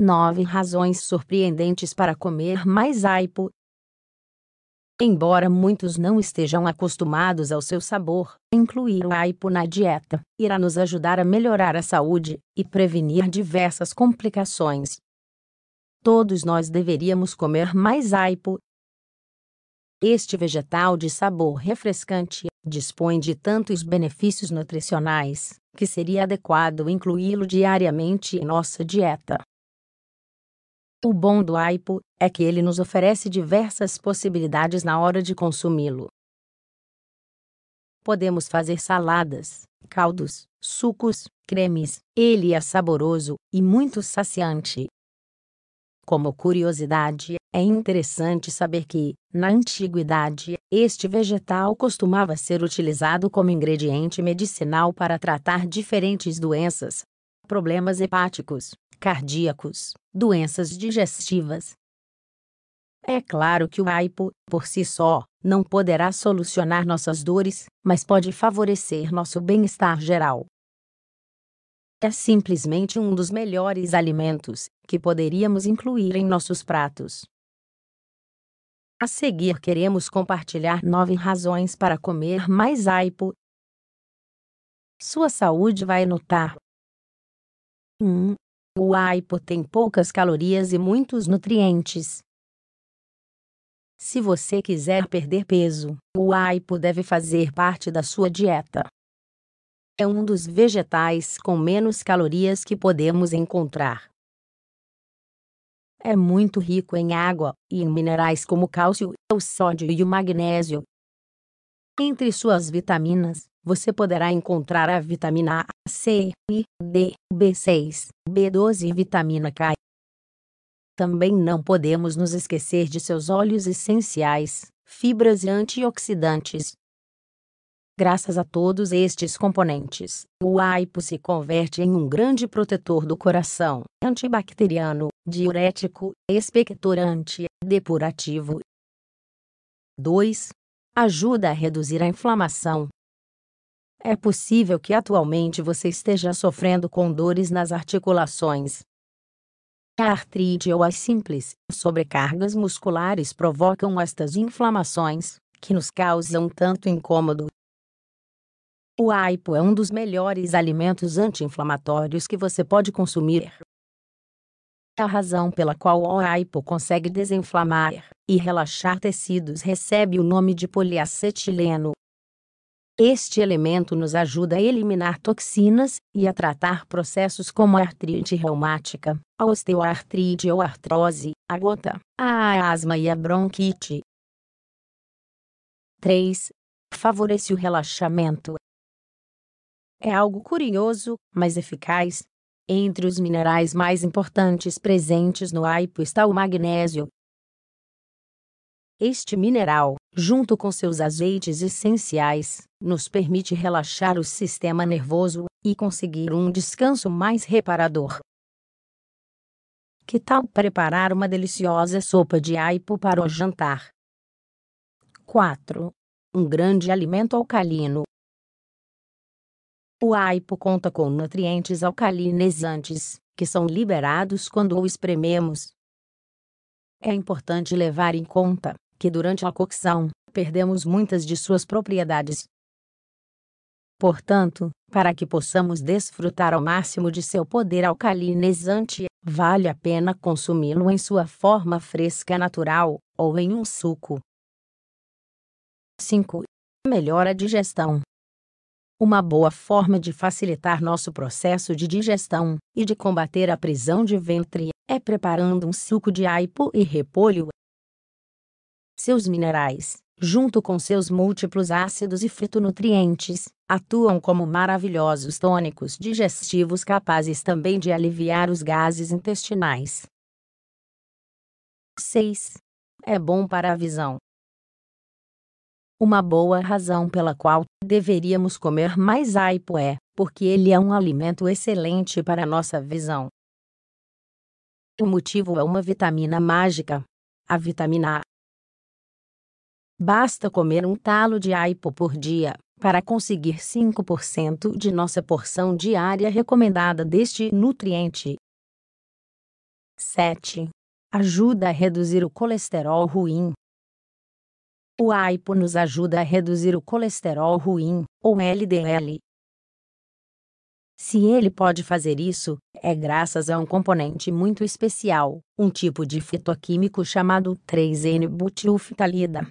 9 razões surpreendentes para comer mais aipo. Embora muitos não estejam acostumados ao seu sabor, incluir o aipo na dieta irá nos ajudar a melhorar a saúde e prevenir diversas complicações. Todos nós deveríamos comer mais aipo. Este vegetal de sabor refrescante dispõe de tantos benefícios nutricionais que seria adequado incluí-lo diariamente em nossa dieta. O bom do aipo é que ele nos oferece diversas possibilidades na hora de consumi-lo. Podemos fazer saladas, caldos, sucos, cremes. Ele é saboroso e muito saciante. Como curiosidade, é interessante saber que, na antiguidade, este vegetal costumava ser utilizado como ingrediente medicinal para tratar diferentes doenças, problemas hepáticos, cardíacos, doenças digestivas. É claro que o AIPO, por si só, não poderá solucionar nossas dores, mas pode favorecer nosso bem-estar geral. É simplesmente um dos melhores alimentos que poderíamos incluir em nossos pratos. A seguir, queremos compartilhar nove razões para comer mais AIPO. Sua saúde vai notar. 1. Um, o aipo tem poucas calorias e muitos nutrientes. Se você quiser perder peso, o aipo deve fazer parte da sua dieta. É um dos vegetais com menos calorias que podemos encontrar. É muito rico em água e em minerais como cálcio, o sódio e o magnésio. Entre suas vitaminas, você poderá encontrar a vitamina A, C, I, D, B6, B12 e vitamina K. Também não podemos nos esquecer de seus óleos essenciais, fibras e antioxidantes. Graças a todos estes componentes, o aipo se converte em um grande protetor do coração, antibacteriano, diurético, expectorante, depurativo. 2. Ajuda a reduzir a inflamação, é possível que atualmente você esteja sofrendo com dores nas articulações. A artrite ou as simples sobrecargas musculares provocam estas inflamações, que nos causam tanto incômodo. O aipo é um dos melhores alimentos anti-inflamatórios que você pode consumir. A razão pela qual o aipo consegue desinflamar e relaxar tecidos recebe o nome de poliacetileno. Este elemento nos ajuda a eliminar toxinas e a tratar processos como a artrite reumática, a osteoartrite ou artrose, a gota, a asma e a bronquite. 3. Favorece o relaxamento. É algo curioso, mas eficaz. Entre os minerais mais importantes presentes no aipo está o magnésio, este mineral, junto com seus azeites essenciais, nos permite relaxar o sistema nervoso e conseguir um descanso mais reparador. Que tal preparar uma deliciosa sopa de aipo para o jantar? 4. Um grande alimento alcalino. O aipo conta com nutrientes alcalinizantes, que são liberados quando o esprememos. É importante levar em conta que durante a cocção, perdemos muitas de suas propriedades. Portanto, para que possamos desfrutar ao máximo de seu poder alcalinizante, vale a pena consumi-lo em sua forma fresca natural, ou em um suco. 5. Melhora a digestão. Uma boa forma de facilitar nosso processo de digestão e de combater a prisão de ventre é preparando um suco de aipo e repolho, seus minerais, junto com seus múltiplos ácidos e fitonutrientes, atuam como maravilhosos tônicos digestivos capazes também de aliviar os gases intestinais. 6. É bom para a visão. Uma boa razão pela qual deveríamos comer mais aipo é porque ele é um alimento excelente para a nossa visão. O motivo é uma vitamina mágica. A vitamina A Basta comer um talo de aipo por dia para conseguir 5% de nossa porção diária recomendada deste nutriente. 7. Ajuda a reduzir o colesterol ruim. O aipo nos ajuda a reduzir o colesterol ruim, ou LDL. Se ele pode fazer isso, é graças a um componente muito especial, um tipo de fitoquímico chamado 3N-butilftalida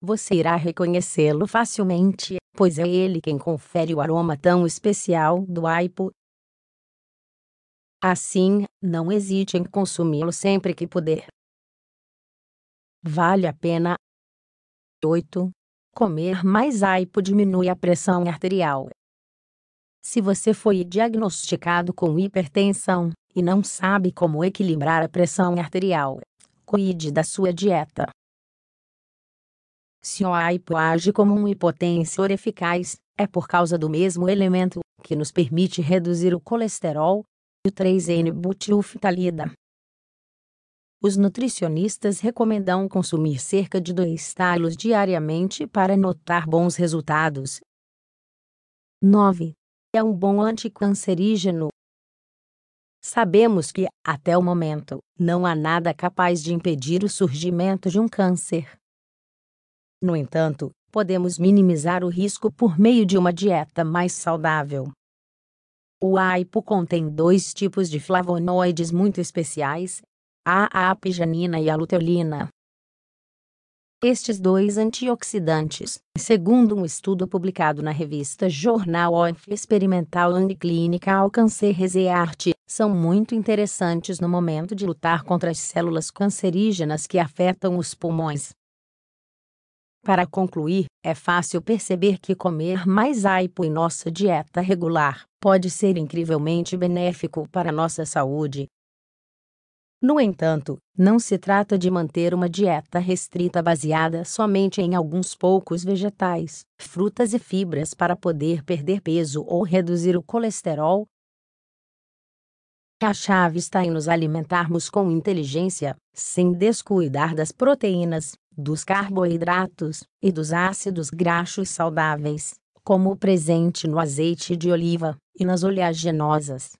você irá reconhecê-lo facilmente, pois é ele quem confere o aroma tão especial do aipo. Assim, não hesite em consumi-lo sempre que puder. Vale a pena. 8. Comer mais aipo diminui a pressão arterial. Se você foi diagnosticado com hipertensão e não sabe como equilibrar a pressão arterial, cuide da sua dieta. Se o aipo age como um hipotensor eficaz, é por causa do mesmo elemento, que nos permite reduzir o colesterol, o 3N-butilftalida. Os nutricionistas recomendam consumir cerca de 2 talos diariamente para notar bons resultados. 9. É um bom anticancerígeno. Sabemos que, até o momento, não há nada capaz de impedir o surgimento de um câncer. No entanto, podemos minimizar o risco por meio de uma dieta mais saudável. O aipo contém dois tipos de flavonoides muito especiais, a apigenina e a luteolina. Estes dois antioxidantes, segundo um estudo publicado na revista Jornal of Experimental and Clinical Cancer Research, são muito interessantes no momento de lutar contra as células cancerígenas que afetam os pulmões. Para concluir, é fácil perceber que comer mais aipo em nossa dieta regular pode ser incrivelmente benéfico para nossa saúde. No entanto, não se trata de manter uma dieta restrita baseada somente em alguns poucos vegetais, frutas e fibras para poder perder peso ou reduzir o colesterol, que a chave está em nos alimentarmos com inteligência, sem descuidar das proteínas, dos carboidratos e dos ácidos graxos saudáveis, como o presente no azeite de oliva e nas oleaginosas.